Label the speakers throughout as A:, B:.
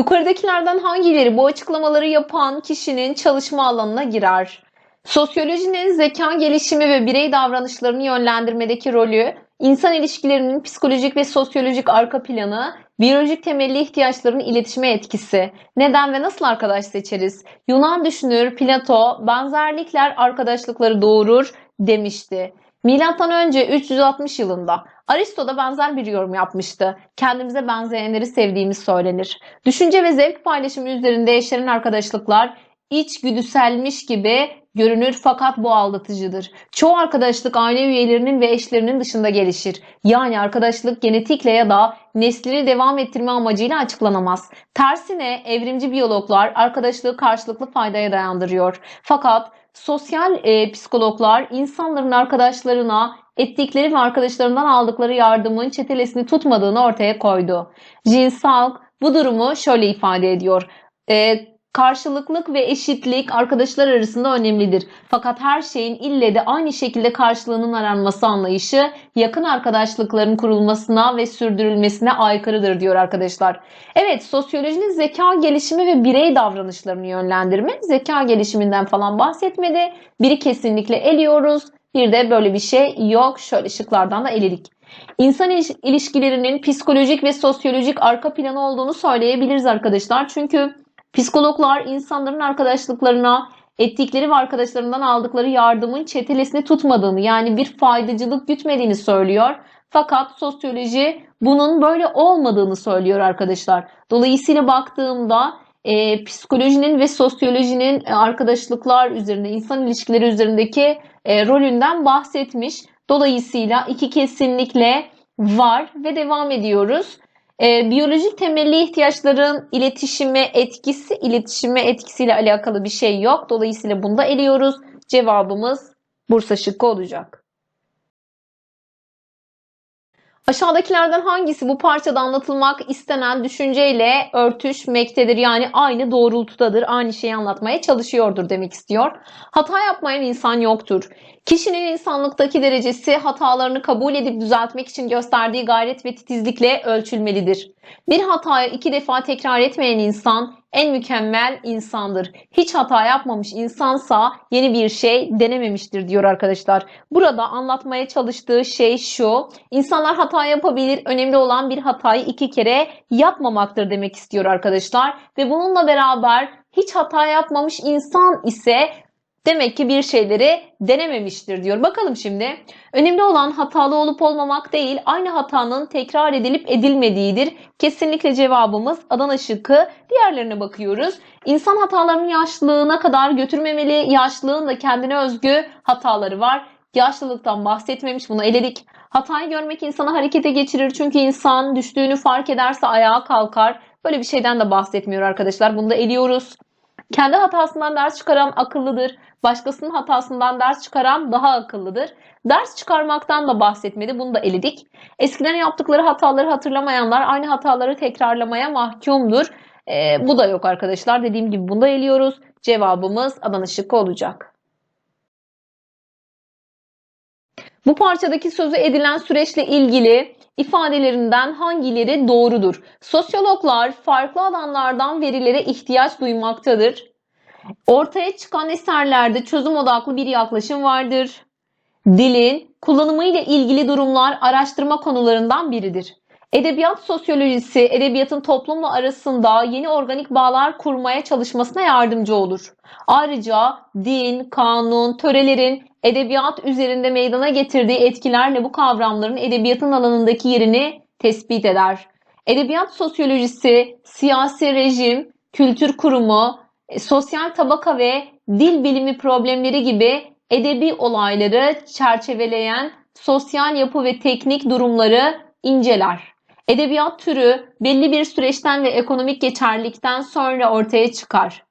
A: Yukarıdakilerden hangileri bu açıklamaları yapan kişinin çalışma alanına girer? Sosyolojinin zeka gelişimi ve birey davranışlarını yönlendirmedeki rolü, insan ilişkilerinin psikolojik ve sosyolojik arka planı, biyolojik temelli ihtiyaçların iletişime etkisi, neden ve nasıl arkadaş seçeriz, Yunan düşünür Plato benzerlikler arkadaşlıkları doğurur demişti. Milattan önce 360 yılında Aristo da benzer bir yorum yapmıştı. Kendimize benzeyenleri sevdiğimiz söylenir. Düşünce ve zevk paylaşımı üzerinde yeşeren arkadaşlıklar içgüdüselmiş gibi görünür fakat bu aldatıcıdır. Çoğu arkadaşlık aile üyelerinin ve eşlerinin dışında gelişir. Yani arkadaşlık genetikle ya da neslini devam ettirme amacıyla açıklanamaz. Tersine evrimci biyologlar arkadaşlığı karşılıklı faydaya dayandırıyor. Fakat sosyal e, psikologlar insanların arkadaşlarına ettikleri ve arkadaşlarından aldıkları yardımın çetelesini tutmadığını ortaya koydu. Jin Salk bu durumu şöyle ifade ediyor. E, Karşılıklık ve eşitlik arkadaşlar arasında önemlidir. Fakat her şeyin ille de aynı şekilde karşılığının aranması anlayışı yakın arkadaşlıkların kurulmasına ve sürdürülmesine aykırıdır diyor arkadaşlar. Evet sosyolojinin zeka gelişimi ve birey davranışlarını yönlendirme zeka gelişiminden falan bahsetmedi. Biri kesinlikle eliyoruz. Bir de böyle bir şey yok. Şöyle şıklardan da eledik. İnsan ilişkilerinin psikolojik ve sosyolojik arka planı olduğunu söyleyebiliriz arkadaşlar. Çünkü Psikologlar insanların arkadaşlıklarına ettikleri ve arkadaşlarından aldıkları yardımın çetelesini tutmadığını yani bir faydacılık gütmediğini söylüyor. Fakat sosyoloji bunun böyle olmadığını söylüyor arkadaşlar. Dolayısıyla baktığımda e, psikolojinin ve sosyolojinin e, arkadaşlıklar üzerinde, insan ilişkileri üzerindeki e, rolünden bahsetmiş. Dolayısıyla iki kesinlikle var ve devam ediyoruz. E, biyolojik temelli ihtiyaçların iletişime etkisi, iletişime etkisiyle alakalı bir şey yok. Dolayısıyla bunu da eliyoruz. Cevabımız Bursa şıkkı olacak. Aşağıdakilerden hangisi bu parçada anlatılmak istenen düşünceyle örtüşmektedir? Yani aynı doğrultudadır, aynı şeyi anlatmaya çalışıyordur demek istiyor. Hata yapmayan insan yoktur. Kişinin insanlıktaki derecesi hatalarını kabul edip düzeltmek için gösterdiği gayret ve titizlikle ölçülmelidir. Bir hatayı iki defa tekrar etmeyen insan en mükemmel insandır. Hiç hata yapmamış insansa yeni bir şey denememiştir diyor arkadaşlar. Burada anlatmaya çalıştığı şey şu. İnsanlar hata yapabilir. Önemli olan bir hatayı iki kere yapmamaktır demek istiyor arkadaşlar. Ve bununla beraber hiç hata yapmamış insan ise Demek ki bir şeyleri denememiştir diyor. Bakalım şimdi. Önemli olan hatalı olup olmamak değil, aynı hatanın tekrar edilip edilmediğidir. Kesinlikle cevabımız Adana şıkkı. Diğerlerine bakıyoruz. İnsan hatalarının yaşlılığına kadar götürmemeli. Yaşlılığın da kendine özgü hataları var. Yaşlılıktan bahsetmemiş bunu eledik. Hatayı görmek insanı harekete geçirir çünkü insan düştüğünü fark ederse ayağa kalkar. Böyle bir şeyden de bahsetmiyor arkadaşlar. Bunu da eliyoruz. Kendi hatasından ders çıkaran akıllıdır. Başkasının hatasından ders çıkaran daha akıllıdır. Ders çıkarmaktan da bahsetmedi. Bunu da eledik. Eskiden yaptıkları hataları hatırlamayanlar aynı hataları tekrarlamaya mahkumdur. E, bu da yok arkadaşlar. Dediğim gibi bunu da eliyoruz. Cevabımız Adana şıkkı olacak. Bu parçadaki sözü edilen süreçle ilgili ifadelerinden hangileri doğrudur? Sosyologlar farklı alanlardan verilere ihtiyaç duymaktadır. Ortaya çıkan eserlerde çözüm odaklı bir yaklaşım vardır. Dilin kullanımıyla ilgili durumlar araştırma konularından biridir. Edebiyat sosyolojisi edebiyatın toplumla arasında yeni organik bağlar kurmaya çalışmasına yardımcı olur. Ayrıca din, kanun, törelerin edebiyat üzerinde meydana getirdiği etkilerle bu kavramların edebiyatın alanındaki yerini tespit eder. Edebiyat sosyolojisi siyasi rejim, kültür kurumu, e, sosyal tabaka ve dil bilimi problemleri gibi edebi olayları çerçeveleyen sosyal yapı ve teknik durumları inceler. Edebiyat türü belli bir süreçten ve ekonomik geçerlikten sonra ortaya çıkar.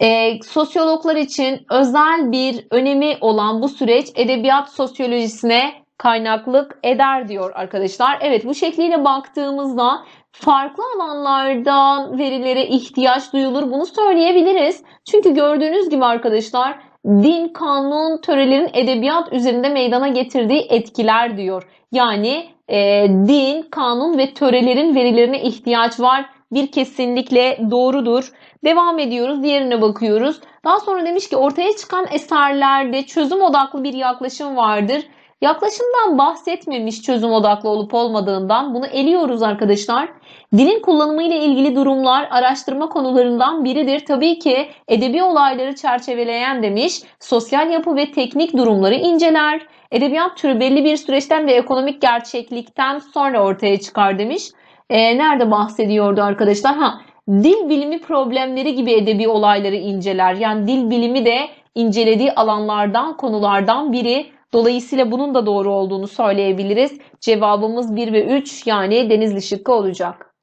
A: E, sosyologlar için özel bir önemi olan bu süreç edebiyat sosyolojisine kaynaklık eder diyor arkadaşlar. Evet bu şekliyle baktığımızda farklı alanlardan verilere ihtiyaç duyulur. Bunu söyleyebiliriz. Çünkü gördüğünüz gibi arkadaşlar din, kanun, törelerin edebiyat üzerinde meydana getirdiği etkiler diyor. Yani e, din, kanun ve törelerin verilerine ihtiyaç var. Bir kesinlikle doğrudur. Devam ediyoruz. Diğerine bakıyoruz. Daha sonra demiş ki ortaya çıkan eserlerde çözüm odaklı bir yaklaşım vardır. Yaklaşımdan bahsetmemiş çözüm odaklı olup olmadığından bunu eliyoruz arkadaşlar. Dilin kullanımı ile ilgili durumlar araştırma konularından biridir. Tabii ki edebi olayları çerçeveleyen demiş, sosyal yapı ve teknik durumları inceler. Edebiyat türü belli bir süreçten ve ekonomik gerçeklikten sonra ortaya çıkar demiş. Ee, nerede bahsediyordu arkadaşlar? Ha, dil bilimi problemleri gibi edebi olayları inceler. Yani dil bilimi de incelediği alanlardan, konulardan biri. Dolayısıyla bunun da doğru olduğunu söyleyebiliriz. Cevabımız 1 ve 3 yani denizli şıkkı olacak.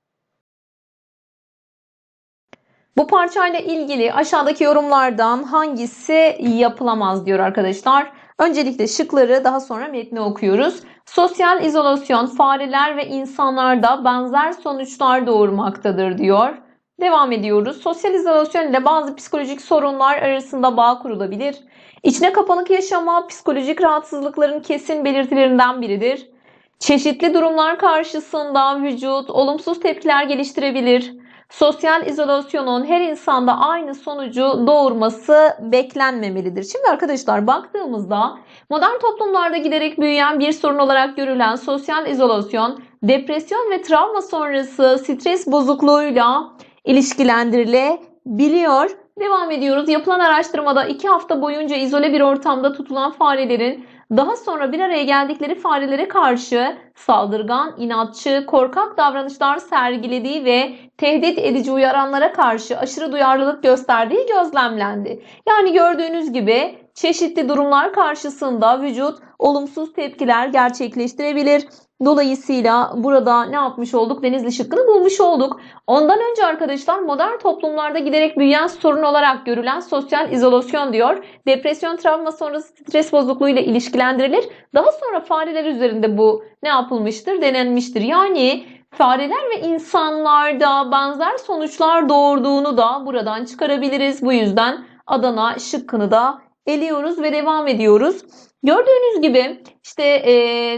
A: Bu parçayla ilgili aşağıdaki yorumlardan hangisi yapılamaz diyor arkadaşlar. Öncelikle şıkları daha sonra metni okuyoruz. Sosyal izolasyon fareler ve insanlarda benzer sonuçlar doğurmaktadır diyor. Devam ediyoruz. Sosyal izolasyon ile bazı psikolojik sorunlar arasında bağ kurulabilir. İçine kapanık yaşama psikolojik rahatsızlıkların kesin belirtilerinden biridir. Çeşitli durumlar karşısında vücut olumsuz tepkiler geliştirebilir. Sosyal izolasyonun her insanda aynı sonucu doğurması beklenmemelidir. Şimdi arkadaşlar baktığımızda modern toplumlarda giderek büyüyen bir sorun olarak görülen sosyal izolasyon depresyon ve travma sonrası stres bozukluğuyla ilişkilendirilebiliyor. Devam ediyoruz. Yapılan araştırmada 2 hafta boyunca izole bir ortamda tutulan farelerin daha sonra bir araya geldikleri farelere karşı saldırgan, inatçı, korkak davranışlar sergilediği ve tehdit edici uyaranlara karşı aşırı duyarlılık gösterdiği gözlemlendi. Yani gördüğünüz gibi çeşitli durumlar karşısında vücut olumsuz tepkiler gerçekleştirebilir. Dolayısıyla burada ne yapmış olduk? Denizli şıkkını bulmuş olduk. Ondan önce arkadaşlar modern toplumlarda giderek büyüyen sorun olarak görülen sosyal izolasyon diyor. Depresyon, travma sonrası stres bozukluğu ile ilişkilendirilir. Daha sonra fareler üzerinde bu ne yapılmıştır? Denenmiştir. Yani fareler ve insanlarda benzer sonuçlar doğurduğunu da buradan çıkarabiliriz. Bu yüzden Adana şıkkını da eliyoruz ve devam ediyoruz. Gördüğünüz gibi işte e,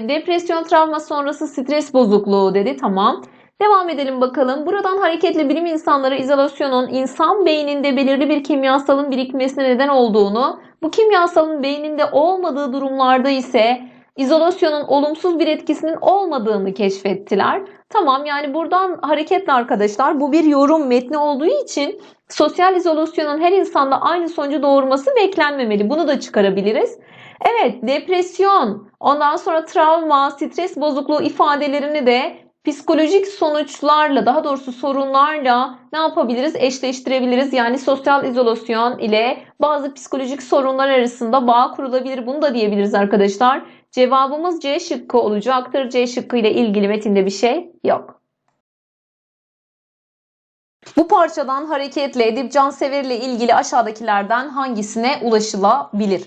A: depresyon travma sonrası stres bozukluğu dedi tamam. Devam edelim bakalım. Buradan hareketli bilim insanları izolasyonun insan beyninde belirli bir kimyasalın birikmesine neden olduğunu, bu kimyasalın beyninde olmadığı durumlarda ise izolasyonun olumsuz bir etkisinin olmadığını keşfettiler. Tamam yani buradan hareketli arkadaşlar bu bir yorum metni olduğu için sosyal izolasyonun her insanda aynı sonucu doğurması beklenmemeli. Bunu da çıkarabiliriz. Evet depresyon, ondan sonra travma, stres bozukluğu ifadelerini de psikolojik sonuçlarla daha doğrusu sorunlarla ne yapabiliriz? Eşleştirebiliriz. Yani sosyal izolasyon ile bazı psikolojik sorunlar arasında bağ kurulabilir. Bunu da diyebiliriz arkadaşlar. Cevabımız C şıkkı olacaktır. C şıkkı ile ilgili metinde bir şey yok. Bu parçadan hareketle Edip Cansever ile ilgili aşağıdakilerden hangisine ulaşılabilir?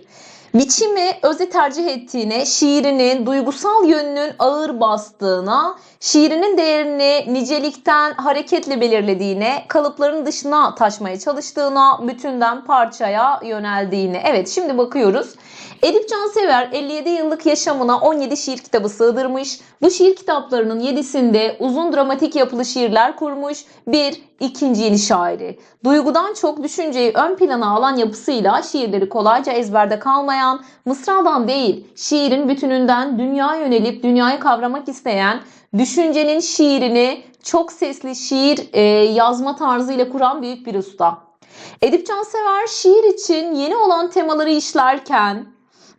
A: Biçimi öze tercih ettiğine, şiirinin duygusal yönünün ağır bastığına, şiirinin değerini nicelikten hareketle belirlediğine, kalıpların dışına taşmaya çalıştığına, bütünden parçaya yöneldiğine. Evet şimdi bakıyoruz. Edip Cansever 57 yıllık yaşamına 17 şiir kitabı sığdırmış. Bu şiir kitaplarının 7'sinde uzun dramatik yapılı şiirler kurmuş. Bir ikinci yeni şairi. Duygudan çok düşünceyi ön plana alan yapısıyla şiirleri kolayca ezberde kalmayan, mısradan değil şiirin bütününden dünya yönelip dünyayı kavramak isteyen, düşüncenin şiirini çok sesli şiir e, yazma tarzıyla kuran büyük bir usta. Edip Cansever şiir için yeni olan temaları işlerken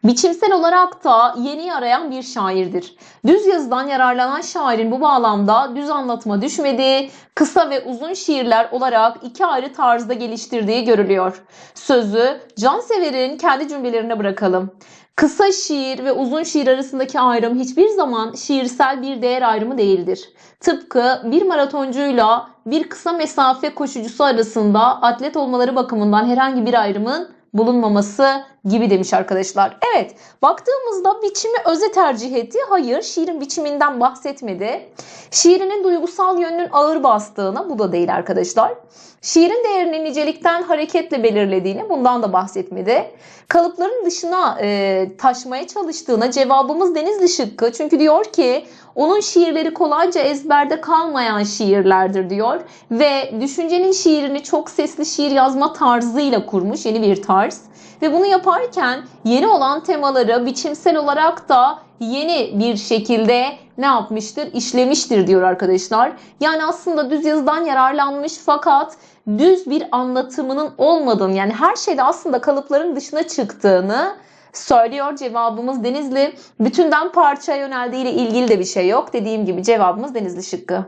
A: biçimsel olarak da yeni arayan bir şairdir. Düz yazıdan yararlanan şairin bu bağlamda düz anlatma düşmediği, kısa ve uzun şiirler olarak iki ayrı tarzda geliştirdiği görülüyor. Sözü Cansever'in kendi cümlelerine bırakalım. Kısa şiir ve uzun şiir arasındaki ayrım hiçbir zaman şiirsel bir değer ayrımı değildir. Tıpkı bir maratoncuyla bir kısa mesafe koşucusu arasında atlet olmaları bakımından herhangi bir ayrımın bulunmaması gibi demiş arkadaşlar. Evet baktığımızda biçimi öze tercih etti. Hayır şiirin biçiminden bahsetmedi. Şiirinin duygusal yönünün ağır bastığına bu da değil arkadaşlar. Şiirin değerini nicelikten hareketle belirlediğini bundan da bahsetmedi. Kalıpların dışına e, taşmaya çalıştığına cevabımız Denizli Şıkkı. Çünkü diyor ki onun şiirleri kolayca ezberde kalmayan şiirlerdir diyor. Ve düşüncenin şiirini çok sesli şiir yazma tarzıyla kurmuş yeni bir tarz. Ve bunu yaparken yeni olan temaları biçimsel olarak da yeni bir şekilde ne yapmıştır? işlemiştir diyor arkadaşlar. Yani aslında düz yazıdan yararlanmış fakat düz bir anlatımının olmadığını yani her şeyde aslında kalıpların dışına çıktığını söylüyor cevabımız Denizli. Bütünden parçaya yöneldiği ile ilgili de bir şey yok. Dediğim gibi cevabımız Denizli şıkkı.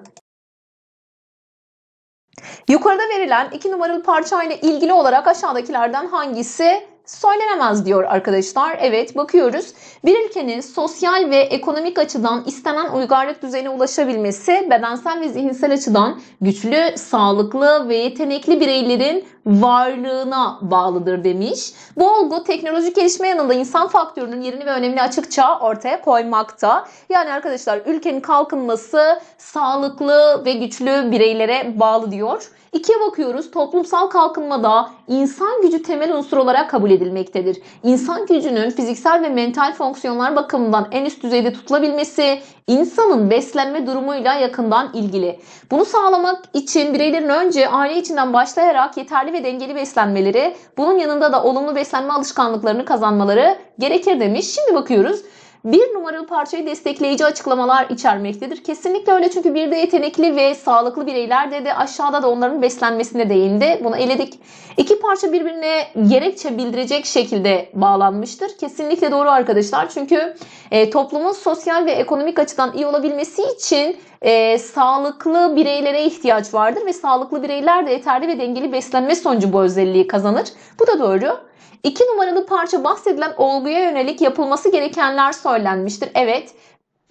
A: Yukarıda verilen iki numaralı ile ilgili olarak aşağıdakilerden hangisi söylenemez diyor arkadaşlar. Evet bakıyoruz. Bir ülkenin sosyal ve ekonomik açıdan istenen uygarlık düzeyine ulaşabilmesi bedensel ve zihinsel açıdan güçlü, sağlıklı ve yetenekli bireylerin varlığına bağlıdır demiş. Bu olgu teknolojik gelişme yanında insan faktörünün yerini ve önemini açıkça ortaya koymakta. Yani arkadaşlar ülkenin kalkınması sağlıklı ve güçlü bireylere bağlı diyor. İkiye bakıyoruz. Toplumsal kalkınmada insan gücü temel unsur olarak kabul edilmiş edilmektedir. İnsan gücünün fiziksel ve mental fonksiyonlar bakımından en üst düzeyde tutulabilmesi insanın beslenme durumuyla yakından ilgili. Bunu sağlamak için bireylerin önce aile içinden başlayarak yeterli ve dengeli beslenmeleri, bunun yanında da olumlu beslenme alışkanlıklarını kazanmaları gerekir demiş. Şimdi bakıyoruz bir numaralı parçayı destekleyici açıklamalar içermektedir. Kesinlikle öyle çünkü bir de yetenekli ve sağlıklı bireyler dedi. Aşağıda da onların beslenmesine değindi. Bunu eledik. İki parça birbirine gerekçe bildirecek şekilde bağlanmıştır. Kesinlikle doğru arkadaşlar. Çünkü e, toplumun sosyal ve ekonomik açıdan iyi olabilmesi için e, sağlıklı bireylere ihtiyaç vardır ve sağlıklı bireyler de yeterli ve dengeli beslenme sonucu bu özelliği kazanır. Bu da doğru. İki numaralı parça bahsedilen olguya yönelik yapılması gerekenler söylenmiştir. Evet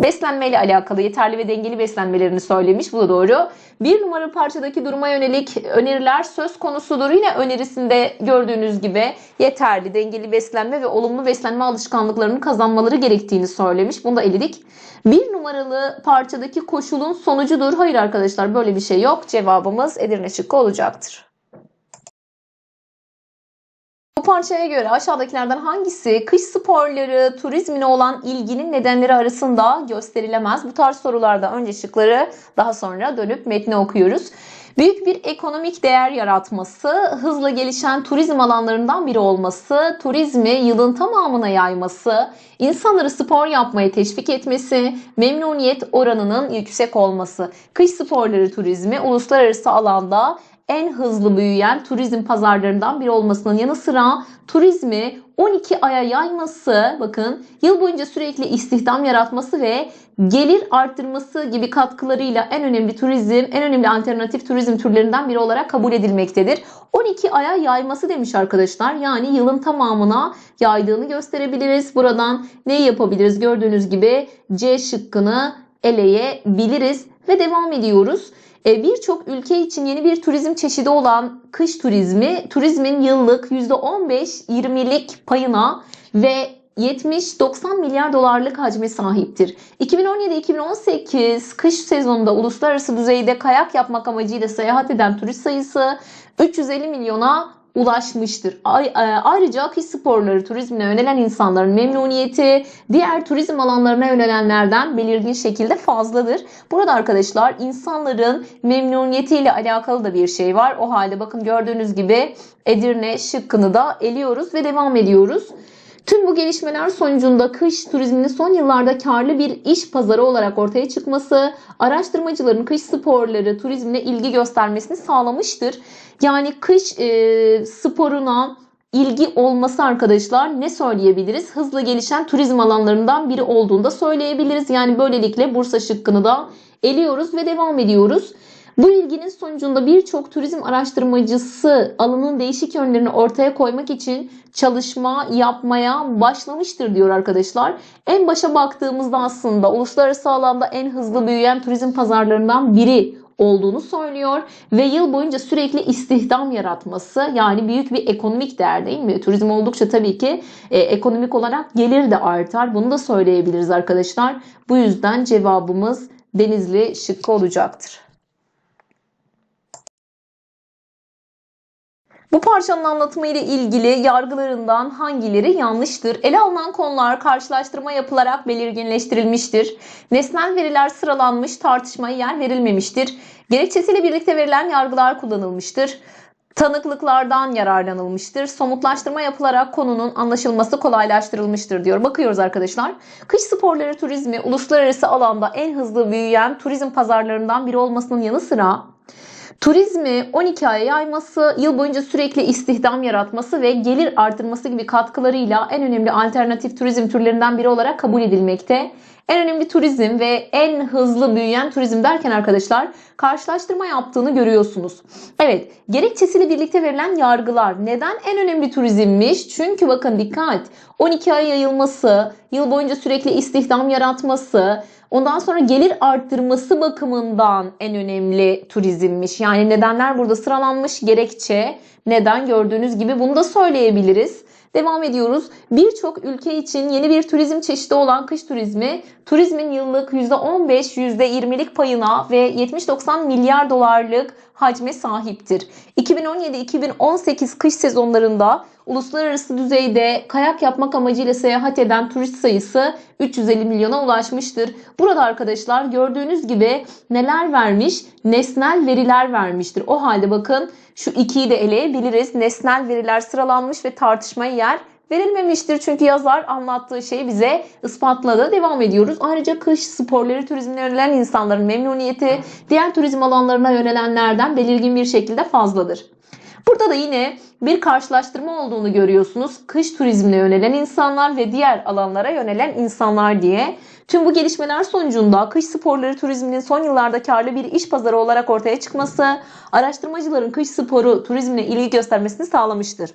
A: beslenmeyle alakalı yeterli ve dengeli beslenmelerini söylemiş. Bu da doğru. Bir numaralı parçadaki duruma yönelik öneriler söz konusudur. Yine önerisinde gördüğünüz gibi yeterli, dengeli beslenme ve olumlu beslenme alışkanlıklarını kazanmaları gerektiğini söylemiş. Bunu da eledik. Bir numaralı parçadaki koşulun sonucudur. Hayır arkadaşlar böyle bir şey yok. Cevabımız Edirne şıkkı olacaktır parçaya göre aşağıdakilerden hangisi kış sporları, turizmine olan ilginin nedenleri arasında gösterilemez? Bu tarz sorularda önce şıkları daha sonra dönüp metni okuyoruz. Büyük bir ekonomik değer yaratması, hızla gelişen turizm alanlarından biri olması, turizmi yılın tamamına yayması, insanları spor yapmaya teşvik etmesi, memnuniyet oranının yüksek olması. Kış sporları turizmi uluslararası alanda en hızlı büyüyen turizm pazarlarından biri olmasının yanı sıra turizmi 12 aya yayması, bakın yıl boyunca sürekli istihdam yaratması ve gelir arttırması gibi katkılarıyla en önemli turizm, en önemli alternatif turizm türlerinden biri olarak kabul edilmektedir. 12 aya yayması demiş arkadaşlar. Yani yılın tamamına yaydığını gösterebiliriz. Buradan ne yapabiliriz? Gördüğünüz gibi C şıkkını eleyebiliriz ve devam ediyoruz. E, birçok ülke için yeni bir turizm çeşidi olan kış turizmi, turizmin yıllık %15-20'lik payına ve 70-90 milyar dolarlık hacme sahiptir. 2017-2018 kış sezonunda uluslararası düzeyde kayak yapmak amacıyla seyahat eden turist sayısı 350 milyona ulaşmıştır. E, ayrıca akış sporları turizmine yönelen insanların memnuniyeti diğer turizm alanlarına yönelenlerden belirgin şekilde fazladır. Burada arkadaşlar insanların memnuniyetiyle alakalı da bir şey var. O halde bakın gördüğünüz gibi Edirne şıkkını da eliyoruz ve devam ediyoruz. Tüm bu gelişmeler sonucunda kış turizminin son yıllarda karlı bir iş pazarı olarak ortaya çıkması, araştırmacıların kış sporları turizmine ilgi göstermesini sağlamıştır. Yani kış e, sporuna ilgi olması arkadaşlar ne söyleyebiliriz? Hızla gelişen turizm alanlarından biri olduğunu da söyleyebiliriz. Yani böylelikle Bursa şıkkını da eliyoruz ve devam ediyoruz. Bu ilginin sonucunda birçok turizm araştırmacısı alanın değişik yönlerini ortaya koymak için çalışma yapmaya başlamıştır diyor arkadaşlar. En başa baktığımızda aslında uluslararası alanda en hızlı büyüyen turizm pazarlarından biri olduğunu söylüyor ve yıl boyunca sürekli istihdam yaratması yani büyük bir ekonomik değer değil mi? Turizm oldukça tabii ki e, ekonomik olarak gelir de artar. Bunu da söyleyebiliriz arkadaşlar. Bu yüzden cevabımız Denizli şıkkı olacaktır. Bu parçanın anlatımı ile ilgili yargılarından hangileri yanlıştır? Ele alınan konular karşılaştırma yapılarak belirginleştirilmiştir. Nesnel veriler sıralanmış, tartışmaya yer verilmemiştir. Gerekçesiyle birlikte verilen yargılar kullanılmıştır. Tanıklıklardan yararlanılmıştır. Somutlaştırma yapılarak konunun anlaşılması kolaylaştırılmıştır diyor. Bakıyoruz arkadaşlar. Kış sporları turizmi uluslararası alanda en hızlı büyüyen turizm pazarlarından biri olmasının yanı sıra Turizmi 12 aya yayması, yıl boyunca sürekli istihdam yaratması ve gelir artırması gibi katkılarıyla en önemli alternatif turizm türlerinden biri olarak kabul edilmekte. En önemli turizm ve en hızlı büyüyen turizm derken arkadaşlar karşılaştırma yaptığını görüyorsunuz. Evet gerekçesiyle birlikte verilen yargılar neden en önemli turizmmiş? Çünkü bakın dikkat 12 ay yayılması, yıl boyunca sürekli istihdam yaratması, Ondan sonra gelir arttırması bakımından en önemli turizmmiş. Yani nedenler burada sıralanmış gerekçe neden gördüğünüz gibi bunu da söyleyebiliriz. Devam ediyoruz. Birçok ülke için yeni bir turizm çeşidi olan kış turizmi, turizmin yıllık %15, %20'lik payına ve 70-90 milyar dolarlık hacme sahiptir. 2017-2018 kış sezonlarında uluslararası düzeyde kayak yapmak amacıyla seyahat eden turist sayısı 350 milyona ulaşmıştır. Burada arkadaşlar gördüğünüz gibi neler vermiş? Nesnel veriler vermiştir. O halde bakın şu ikiyi de eleyebiliriz. Nesnel veriler sıralanmış ve tartışmaya yer verilmemiştir. Çünkü yazar anlattığı şeyi bize ispatladı. Devam ediyoruz. Ayrıca kış sporları turizmine yönelen insanların memnuniyeti diğer turizm alanlarına yönelenlerden belirgin bir şekilde fazladır. Burada da yine bir karşılaştırma olduğunu görüyorsunuz. Kış turizmine yönelen insanlar ve diğer alanlara yönelen insanlar diye. Tüm bu gelişmeler sonucunda kış sporları turizminin son yıllarda karlı bir iş pazarı olarak ortaya çıkması, araştırmacıların kış sporu turizmine ilgi göstermesini sağlamıştır.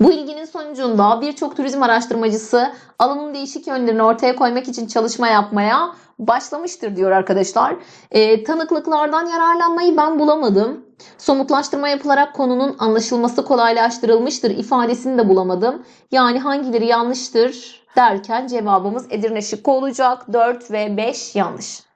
A: Bu ilginin sonucunda birçok turizm araştırmacısı alanın değişik yönlerini ortaya koymak için çalışma yapmaya başlamıştır diyor arkadaşlar. E, tanıklıklardan yararlanmayı ben bulamadım. Somutlaştırma yapılarak konunun anlaşılması kolaylaştırılmıştır ifadesini de bulamadım. Yani hangileri yanlıştır derken cevabımız Edirne şıkkı olacak. 4 ve 5 yanlış.